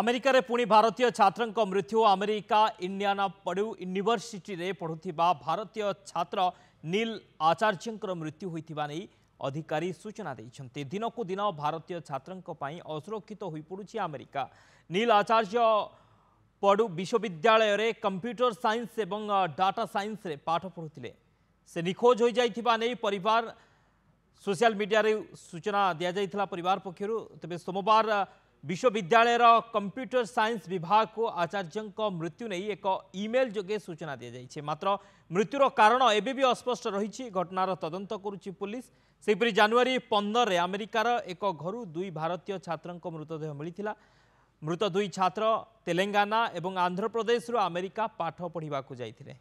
आमेरिका पुणी भारतीय छात्रों मृत्यु अमेरिका इंडियाना पड़ू यूनिभर्सीटी में पढ़ुता भारतीय छात्र नील आचार्य मृत्यु होता नहीं अधिकारी सूचना देते दिनक दिन भारतीय छात्रों पर असुरक्षित हो पड़ी आमेरिका नील आचार्य पड़ू विश्वविद्यालय कंप्यूटर सैंस और डाटा सैंस पाठ पढ़ुते से निखोज हो जाने पर सोशल मीडिया सूचना दि जाइला पर तेज सोमवार বিশ্ববিদ্যালয়ের কম্প্যুটর সায়েন্স বিভাগ আচার্য মৃত্যু নেই এক ইমেল যোগে সূচনা দিয়েছে মাত্র মৃত্যুর কারণ এবেবি অস্পষ্ট রয়েছে ঘটনার তদন্ত করুছি পুলিশ সেইপরি জানুয়ারি পনেরে আমেরিকার এক ঘরু দুই ভারতীয় ছাত্রঙ্ক মৃতদেহ মিলিলা মৃত দুই ছাত্র তেলেঙ্গানা এবং আন্ধ্রপ্রদেশর আমেরিকা পাঠ পড়া যাই